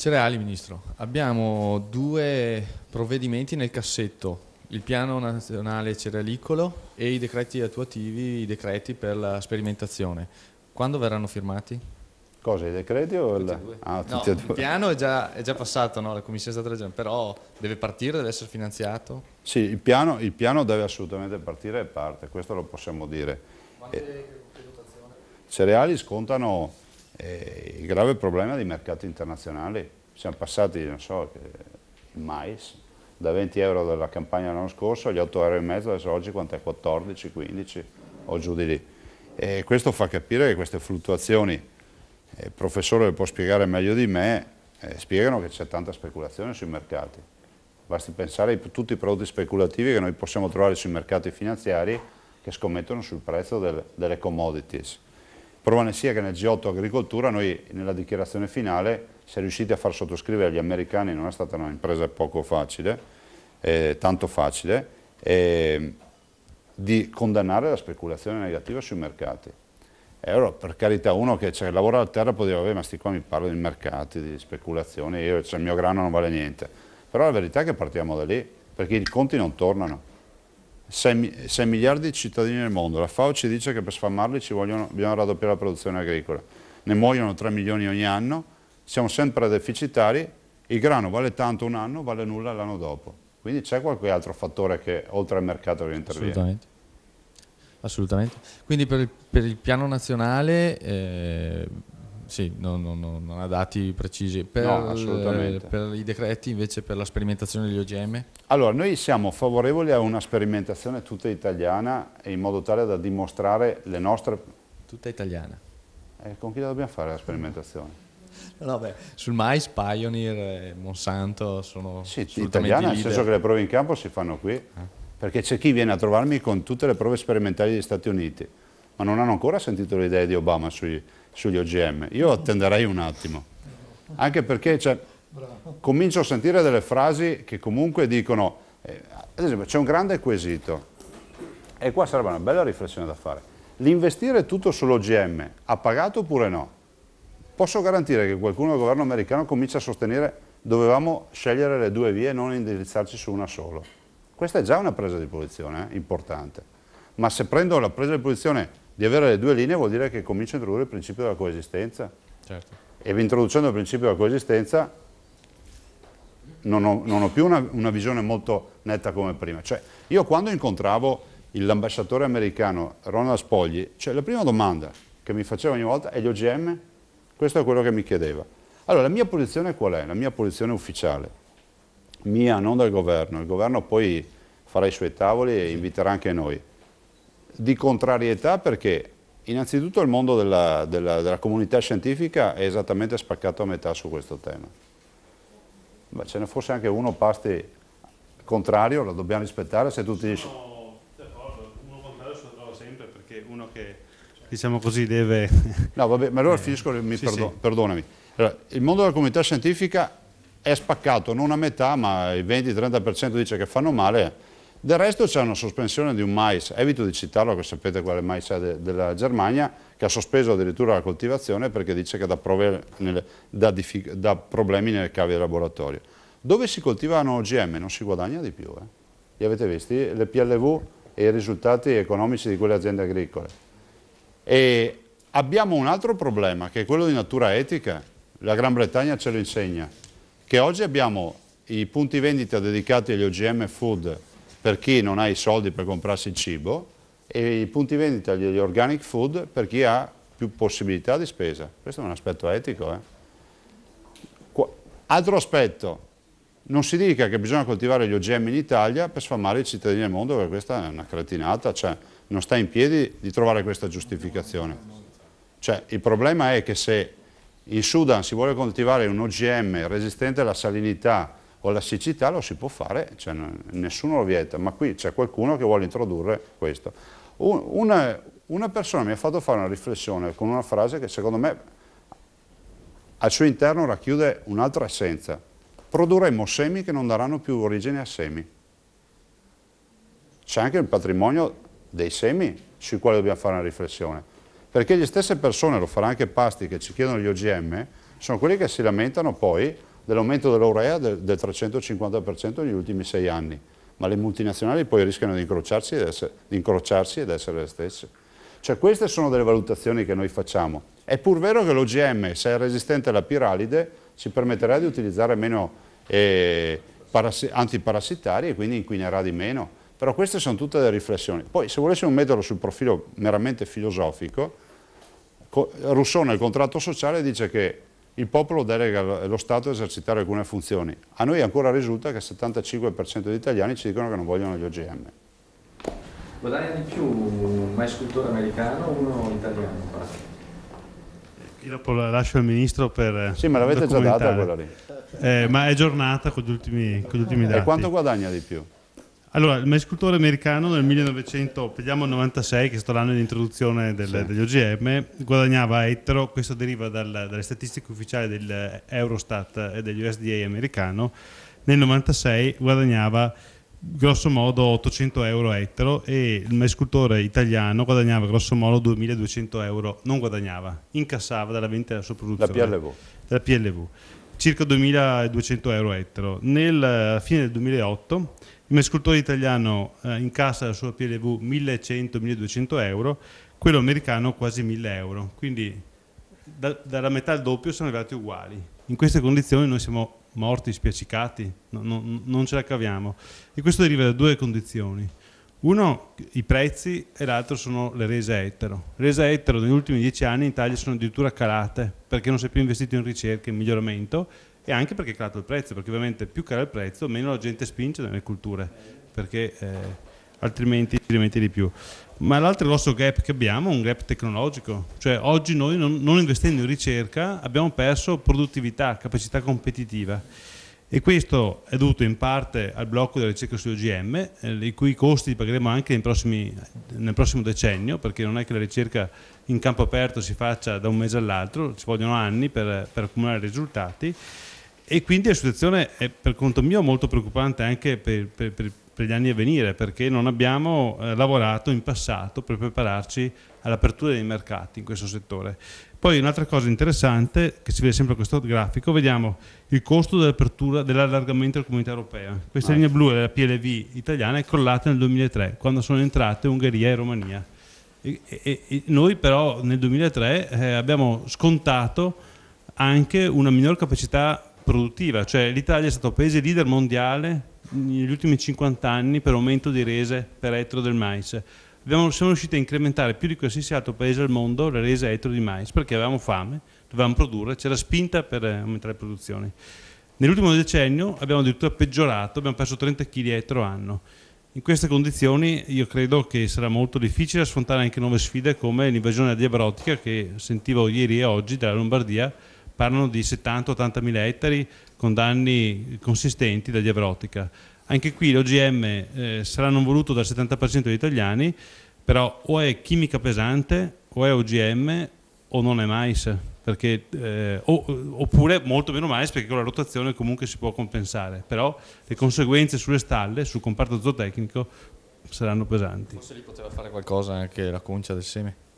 Cereali, Ministro. Abbiamo due provvedimenti nel cassetto, il piano nazionale cerealicolo e i decreti attuativi, i decreti per la sperimentazione. Quando verranno firmati? Cosa, i decreti o il... Tutti ah, no, il piano è già, è già passato, no? la Commissione è stata già, però deve partire, deve essere finanziato? Sì, il piano, il piano deve assolutamente partire e parte, questo lo possiamo dire. Quante eh, Cereali scontano eh, il grave problema dei mercati internazionali. Siamo passati, non so, il mais da 20 euro della campagna l'anno scorso agli 8 euro e mezzo, adesso oggi quanto è? 14, 15 o giù di lì. E questo fa capire che queste fluttuazioni, eh, il professore le può spiegare meglio di me, eh, spiegano che c'è tanta speculazione sui mercati. Basti pensare a tutti i prodotti speculativi che noi possiamo trovare sui mercati finanziari che scommettono sul prezzo del, delle commodities. Provane sia che nel G8 agricoltura noi nella dichiarazione finale siamo riusciti a far sottoscrivere agli americani, non è stata un'impresa poco facile, eh, tanto facile, eh, di condannare la speculazione negativa sui mercati. E allora per carità uno che cioè, lavora a terra può dire vabbè ma sti qua mi parlo di mercati, di speculazioni, io, cioè, il mio grano non vale niente. Però la verità è che partiamo da lì, perché i conti non tornano. 6, 6 miliardi di cittadini nel mondo, la FAO ci dice che per sfamarli ci vogliono, bisogna raddoppiare la produzione agricola, ne muoiono 3 milioni ogni anno, siamo sempre deficitari, il grano vale tanto un anno, vale nulla l'anno dopo. Quindi c'è qualche altro fattore che oltre al mercato che interviene? Assolutamente. Assolutamente. Quindi per, per il piano nazionale eh, sì, non, non, non, ha dati precisi. Per, no, assolutamente. Per i decreti invece per la sperimentazione degli OGM? Allora, noi siamo favorevoli a una sperimentazione tutta italiana in modo tale da dimostrare le nostre... Tutta italiana? Eh, con chi la dobbiamo fare la sperimentazione? No, beh, sul mais Pioneer, Monsanto sono sì, italiana, nel senso che le prove in campo si fanno qui, eh. perché c'è chi viene a trovarmi con tutte le prove sperimentali degli Stati Uniti, ma non hanno ancora sentito le idee di Obama sui, sugli OGM. Io attenderei un attimo, anche perché cioè, comincio a sentire delle frasi che comunque dicono, eh, ad esempio c'è un grande quesito, e qua sarebbe una bella riflessione da fare, l'investire tutto sull'OGM ha pagato oppure no? Posso garantire che qualcuno del governo americano comincia a sostenere dovevamo scegliere le due vie e non indirizzarci su una sola. Questa è già una presa di posizione eh, importante, ma se prendo la presa di posizione di avere le due linee vuol dire che comincia a introdurre il principio della coesistenza. Certo. E introducendo il principio della coesistenza non ho, non ho più una, una, visione molto netta come prima. Cioè, io quando incontravo l'ambasciatore americano Ronald Spogli, cioè, la prima domanda che mi faceva ogni volta è gli OGM? Questo è quello che mi chiedeva. Allora, la mia posizione qual è? La mia posizione ufficiale. Mia, non del governo. Il governo poi farà i suoi tavoli e inviterà anche noi di contrarietà perché innanzitutto il mondo della, della, della comunità scientifica è esattamente spaccato a metà su questo tema. Ma ce ne fosse anche uno pasti contrario, lo dobbiamo rispettare se tutti... Sono d'accordo, uno contrario si trova sempre perché uno che diciamo così deve... No vabbè, ma allora eh, finisco, mi sì, perdo, sì. perdonami. Allora, il mondo della comunità scientifica è spaccato non a metà ma il 20-30% dice che fanno male del resto c'è una sospensione di un mais, evito di citarlo che sapete quale mais è de della Germania, che ha sospeso addirittura la coltivazione perché dice che dà, nelle, dà, dà problemi nelle cave di laboratorio. Dove si coltivano OGM non si guadagna di più. Eh? Li avete visti? Le PLV e i risultati economici di quelle aziende agricole. E abbiamo un altro problema che è quello di natura etica, la Gran Bretagna ce lo insegna, che oggi abbiamo i punti vendita dedicati agli OGM food per chi non ha i soldi per comprarsi il cibo e i punti vendita degli organic food per chi ha più possibilità di spesa. Questo è un aspetto etico. Eh? Altro aspetto, non si dica che bisogna coltivare gli OGM in Italia per sfamare i cittadini del mondo, perché questa è una cretinata, cioè non sta in piedi di trovare questa giustificazione. Cioè, il problema è che se in Sudan si vuole coltivare un OGM resistente alla salinità o la siccità lo si può fare, cioè nessuno lo vieta, ma qui c'è qualcuno che vuole introdurre questo. Una, una, persona mi ha fatto fare una riflessione con una frase che secondo me al suo interno racchiude un'altra essenza. Produrremo semi che non daranno più origine a semi. C'è anche il patrimonio dei semi sui quali dobbiamo fare una riflessione. Perché le stesse persone, lo farà anche Pasti, che ci chiedono gli OGM, sono quelli che si lamentano poi dell'aumento dell'urea del, del 350% negli ultimi sei anni, ma le multinazionali poi rischiano di incrociarsi ed essere, incrociarsi ed essere le stesse. Cioè queste sono delle valutazioni che noi facciamo. È pur vero che l'OGM, se è resistente alla piralide, ci permetterà di utilizzare meno eh, antiparassitari e quindi inquinerà di meno. Però queste sono tutte delle riflessioni. Poi se volessimo metterlo sul profilo meramente filosofico, Rousseau nel contratto sociale dice che il popolo delega lo Stato a esercitare alcune funzioni. A noi ancora risulta che il 75% degli italiani ci dicono che non vogliono gli OGM. Guadagna di più un mai scultore americano o uno italiano? Io dopo la lascio al ministro per. Eh, sì, ma l'avete già data quella lì. Eh, ma è giornata con gli ultimi, con gli ultimi dati. E quanto guadagna di più? Allora, il scultore americano nel 1996, che è stato l'anno di introduzione del, sì. degli OGM, guadagnava etero, questo deriva dal, dalle statistiche ufficiali dell'Eurostat eh, e dell'USDA americano, nel 1996 guadagnava grosso modo 800 euro etero e il scultore italiano guadagnava grosso modo 2200 euro, non guadagnava, incassava dalla vendita della sua produzione. Dalla PLV. Della PLV circa 2200 euro etero. Nella eh, fine del 2008 uno scultore italiano eh, incassa la sua PLV 1100-1200 euro, quello americano quasi 1000 euro, quindi da, dalla metà al doppio sono arrivati uguali. In queste condizioni noi siamo morti, spiaccicati, no, no, non ce la caviamo. E questo deriva da due condizioni. Uno, i prezzi e l'altro sono le rese etero. Le rese etero negli ultimi dieci anni in Italia sono addirittura calate perché non si è più investito in ricerca e in miglioramento e anche perché è calato il prezzo, perché ovviamente più cala il prezzo meno la gente spinge nelle culture, perché eh, altrimenti ci rimette di più. Ma l'altro grosso gap che abbiamo è un gap tecnologico, cioè oggi noi non, non investendo in ricerca abbiamo perso produttività, capacità competitiva e questo è dovuto in parte al blocco della ricerca sugli OGM, eh, i cui costi li pagheremo anche prossimi, nel prossimo decennio, perché non è che la ricerca in campo aperto si faccia da un mese all'altro, ci vogliono anni per, per accumulare risultati e quindi la situazione è per conto mio molto preoccupante anche per, per, per gli anni a venire, perché non abbiamo eh, lavorato in passato per prepararci all'apertura dei mercati in questo settore. Poi un'altra cosa interessante che si vede sempre in questo grafico, vediamo il costo dell'apertura dell'allargamento della comunità europea. Questa ah. linea blu è la PLV italiana, è crollata nel 2003, quando sono entrate Ungheria e Romania. E, e, e noi però nel 2003 eh, abbiamo scontato anche una minor capacità produttiva, cioè l'Italia è stato paese leader mondiale negli ultimi 50 anni per aumento di rese per ettaro del mais abbiamo, siamo riusciti a incrementare più di qualsiasi altro paese al mondo le rese etero di mais perché avevamo fame, dovevamo produrre, c'era spinta per eh, aumentare le produzioni. Nell'ultimo decennio abbiamo addirittura peggiorato, abbiamo perso 30 kg etro anno. In queste condizioni io credo che sarà molto difficile affrontare anche nuove sfide come l'invasione diabrotica che sentivo ieri e oggi dalla Lombardia, parlano di 70-80 mila ettari con danni consistenti da diabrotica. Anche qui l'OGM eh, sarà non voluto dal 70% degli italiani, però o è chimica pesante, o è OGM, o non è mais, perché, eh, o, oppure molto meno mais perché con la rotazione comunque si può compensare, però le conseguenze sulle stalle, sul comparto zootecnico, saranno pesanti. Forse lì poteva fare qualcosa anche la concia del seme.